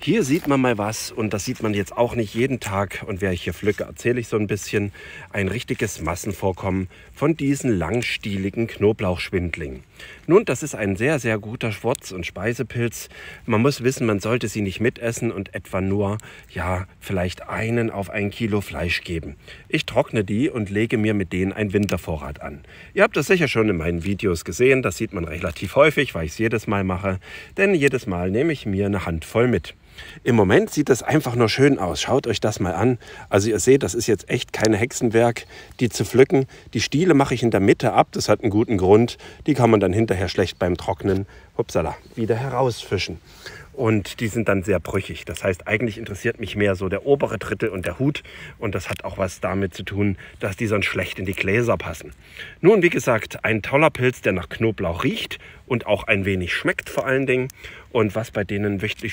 Hier sieht man mal was und das sieht man jetzt auch nicht jeden Tag. Und wer ich hier pflücke, erzähle ich so ein bisschen. Ein richtiges Massenvorkommen von diesen langstieligen Knoblauchschwindlingen. Nun, das ist ein sehr, sehr guter Schwurz- und Speisepilz. Man muss wissen, man sollte sie nicht mitessen und etwa nur, ja, vielleicht einen auf ein Kilo Fleisch geben. Ich trockne die und lege mir mit denen einen Wintervorrat an. Ihr habt das sicher schon in meinen Videos gesehen. Das sieht man relativ häufig, weil ich es jedes Mal mache. Denn jedes Mal nehme ich mir eine Handvoll mit. Im Moment sieht das einfach nur schön aus. Schaut euch das mal an. Also ihr seht, das ist jetzt echt keine Hexenwerk, die zu pflücken. Die Stiele mache ich in der Mitte ab. Das hat einen guten Grund. Die kann man dann hinterher schlecht beim Trocknen, upsala, wieder herausfischen. Und die sind dann sehr brüchig. Das heißt, eigentlich interessiert mich mehr so der obere Drittel und der Hut. Und das hat auch was damit zu tun, dass die sonst schlecht in die Gläser passen. Nun, wie gesagt, ein toller Pilz, der nach Knoblauch riecht und auch ein wenig schmeckt vor allen Dingen. Und was bei denen wirklich schön